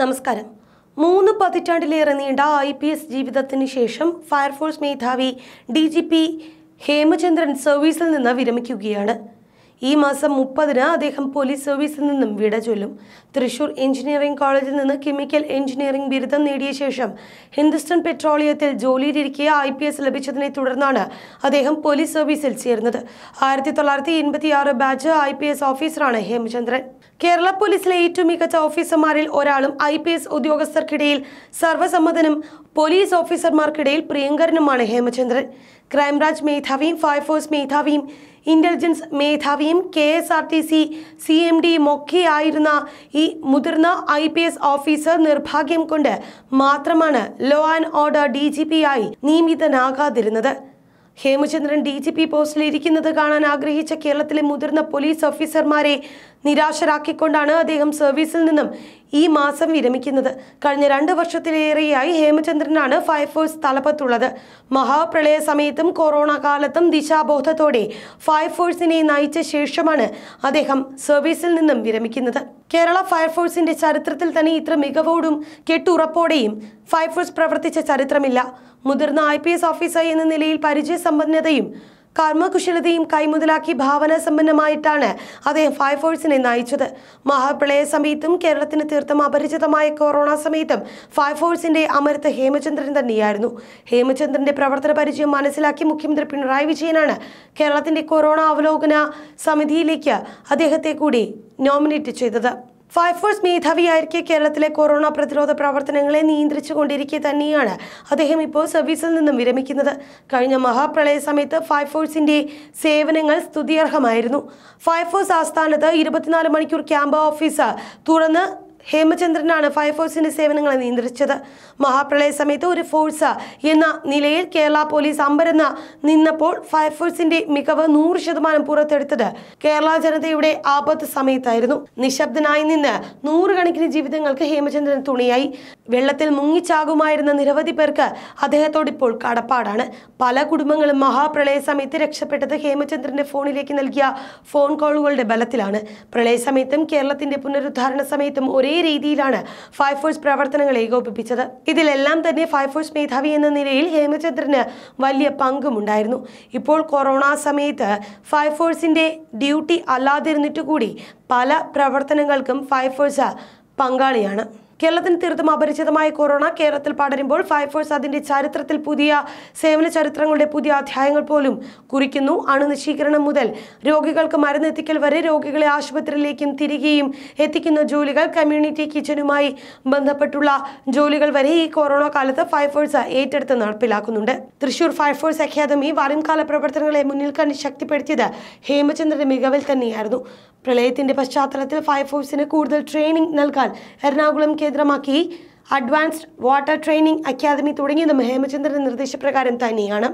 നമസ്കാരം മൂന്ന് പതിറ്റാണ്ടിലേറെ നീണ്ട ഐ പി എസ് ജീവിതത്തിന് ശേഷം ഫയർഫോഴ്സ് മേധാവി ഡി ജി പി ഹേമചന്ദ്രൻ സർവീസിൽ നിന്ന് വിരമിക്കുകയാണ് ഈ മാസം മുപ്പതിന് അദ്ദേഹം പോലീസ് സർവീസിൽ നിന്നും വിട ചൊല്ലും തൃശൂർ എഞ്ചിനീയറിംഗ് കോളേജിൽ നിന്ന് കെമിക്കൽ എഞ്ചിനീയറിംഗ് ബിരുദം നേടിയ ശേഷം ഹിന്ദുസ്ഥാൻ പെട്രോളിയത്തിൽ ജോലിയിലിരിക്കെ ഐ പി എസ് ലഭിച്ചതിനെ തുടർന്നാണ് അദ്ദേഹം പോലീസ് സർവീസിൽ ചേർന്നത് ആയിരത്തി തൊള്ളായിരത്തി ബാച്ച് ഐ പി എസ് ഓഫീസറാണ് ഹേമചന്ദ്രൻ കേരള പോലീസിലെ ഏറ്റവും മികച്ച ഓഫീസർമാരിൽ ഒരാളും ഐ പി എസ് ഉദ്യോഗസ്ഥർക്കിടയിൽ സർവ്വസമ്മതനും പോലീസ് ഓഫീസർമാർക്കിടയിൽ പ്രിയങ്കരനുമാണ് ഹേമചന്ദ്രൻ ക്രൈംബ്രാഞ്ച് മേധാവിയും ഫയർഫോഴ്സ് മേധാവിയും ഇന്റലിജൻസ് മേധാവിയും K S R T C C M ഡിയും ഈ മുതിർന്ന ഐ പി എസ് ഓഫീസർ നിർഭാഗ്യം കൊണ്ട് മാത്രമാണ് law and order D G ആയി നിയമിതനാകാതിരുന്നത് ഹേമചന്ദ്രൻ ഡി ജി പി ഇരിക്കുന്നത് കാണാൻ ആഗ്രഹിച്ച കേരളത്തിലെ മുതിർന്ന പോലീസ് ഓഫീസർമാരെ നിരാശരാക്കിക്കൊണ്ടാണ് അദ്ദേഹം സർവീസിൽ നിന്നും ഈ മാസം വിരമിക്കുന്നത് കഴിഞ്ഞ രണ്ട് വർഷത്തിലേറെയായി ഹേമചന്ദ്രനാണ് ഫയർഫോഴ്സ് തലപ്പത്തുള്ളത് മഹാപ്രളയ സമയത്തും കൊറോണ കാലത്തും ദിശാബോധത്തോടെ ഫയർഫോഴ്സിനെ നയിച്ച ശേഷമാണ് അദ്ദേഹം സർവീസിൽ നിന്നും വിരമിക്കുന്നത് കേരള ഫയർഫോഴ്സിന്റെ ചരിത്രത്തിൽ തന്നെ ഇത്ര മികവോടും കെട്ടുറപ്പോടെയും ഫയർഫോഴ്സ് പ്രവർത്തിച്ച ചരിത്രമില്ല മുതിർന്ന ഐ പി എസ് ഓഫീസർ എന്ന നിലയിൽ പരിചയസമ്പന്നതയും കർമ്മകുശലതയും കൈമുതലാക്കി സമ്പന്നമായിട്ടാണ് അദ്ദേഹം ഫയർഫോഴ്സിനെ നയിച്ചത് മഹാപ്രളയ സമയത്തും കേരളത്തിന് തീർത്തും അപരിചിതമായ കൊറോണ സമയത്തും ഫയർഫോഴ്സിന്റെ അമരത്ത് ഹേമചന്ദ്രൻ തന്നെയായിരുന്നു ഹേമചന്ദ്രന്റെ പ്രവർത്തന പരിചയം മനസ്സിലാക്കി മുഖ്യമന്ത്രി പിണറായി വിജയനാണ് കേരളത്തിന്റെ കൊറോണ അവലോകന സമിതിയിലേക്ക് അദ്ദേഹത്തെ കൂടി നോമിനേറ്റ് ചെയ്തത് ഫയർഫോഴ്സ് മേധാവിയായിരിക്കെ കേരളത്തിലെ കൊറോണ പ്രതിരോധ പ്രവർത്തനങ്ങളെ കൊണ്ടിരിക്കെ തന്നെയാണ് അദ്ദേഹം ഇപ്പോൾ സർവീസിൽ നിന്നും വിരമിക്കുന്നത് കഴിഞ്ഞ മഹാപ്രളയ സമയത്ത് ഫയർഫോഴ്സിന്റെ സേവനങ്ങൾ സ്തുതിയർഹമായിരുന്നു ഫയർഫോഴ്സ് ആസ്ഥാനത്ത് ഇരുപത്തിനാല് മണിക്കൂർ ക്യാമ്പ് ഓഫീസ് തുറന്ന് ഹേമചന്ദ്രനാണ് ഫയർഫോഴ്സിന്റെ സേവനങ്ങളെ നിയന്ത്രിച്ചത് മഹാപ്രളയ സമയത്ത് ഒരു ഫോഴ്സ് എന്ന നിലയിൽ കേരള പോലീസ് അമ്പരന്ന് നിന്നപ്പോൾ ഫയർഫോഴ്സിന്റെ മികവ് നൂറ് ശതമാനം പുറത്തെടുത്തത് കേരള ജനതയുടെ ആപത്ത് സമയത്തായിരുന്നു നിശബ്ദനായി നിന്ന് നൂറുകണക്കിന് ജീവിതങ്ങൾക്ക് ഹേമചന്ദ്രൻ തുണിയായി വെള്ളത്തിൽ മുങ്ങിച്ചാകുമായിരുന്ന നിരവധി പേർക്ക് അദ്ദേഹത്തോട് ഇപ്പോൾ കടപ്പാടാണ് പല കുടുംബങ്ങളും മഹാപ്രളയ സമയത്ത് രക്ഷപ്പെട്ടത് ഹേമചന്ദ്രന്റെ ഫോണിലേക്ക് നൽകിയ ഫോൺ കോളുകളുടെ ബലത്തിലാണ് പ്രളയ സമയത്തും കേരളത്തിന്റെ പുനരുദ്ധാരണ സമയത്തും ഒരേ രീതിയിലാണ് ഫയർഫോഴ്സ് പ്രവർത്തനങ്ങൾ ഏകോപിപ്പിച്ചത് ഇതിലെല്ലാം തന്നെ ഫയർഫോഴ്സ് മേധാവി എന്ന നിലയിൽ ഹേമചന്ദ്രന് വലിയ പങ്കുമുണ്ടായിരുന്നു ഇപ്പോൾ കൊറോണ സമയത്ത് ഫയർഫോഴ്സിന്റെ ഡ്യൂട്ടി അല്ലാതിരുന്നിട്ടുകൂടി പല പ്രവർത്തനങ്ങൾക്കും ഫയർഫോഴ്സ് പങ്കാളിയാണ് കേരളത്തിന് തീർത്തും അപരിചിതമായ കൊറോണ കേരളത്തിൽ പടരുമ്പോൾ ഫയർഫോഴ്സ് അതിന്റെ ചരിത്രത്തിൽ പുതിയ സേവന ചരിത്രങ്ങളുടെ പുതിയ അധ്യായങ്ങൾ പോലും കുറിക്കുന്നു അണുനശീകരണം മുതൽ രോഗികൾക്ക് മരുന്നെത്തിക്കൽ വരെ രോഗികളെ ആശുപത്രിയിലേക്കും തിരികെയും എത്തിക്കുന്ന ജോലികൾ കമ്മ്യൂണിറ്റി കിച്ചനുമായി ബന്ധപ്പെട്ടുള്ള ജോലികൾ വരെ ഈ കൊറോണ കാലത്ത് ഫയർഫോഴ്സ് ഏറ്റെടുത്ത് നടപ്പിലാക്കുന്നുണ്ട് തൃശൂർ ഫയർഫോഴ്സ് അക്കാദമി വരുംകാല പ്രവർത്തനങ്ങളെ മുന്നിൽ കണ്ട് ശക്തിപ്പെടുത്തിയത് ഹേമചന്ദ്രന്റെ മികവിൽ തന്നെയായിരുന്നു പ്രളയത്തിന്റെ പശ്ചാത്തലത്തിൽ ഫയർഫോഴ്സിന് കൂടുതൽ ട്രെയിനിങ് നൽകാൻ എറണാകുളം കേന്ദ്രമാക്കി അഡ്വാൻസ്ഡ് വാട്ടർ ട്രെയിനിംഗ് അക്കാദമി തുടങ്ങിയതും ഹേമചന്ദ്രന്റെ നിർദ്ദേശപ്രകാരം തന്നെയാണ്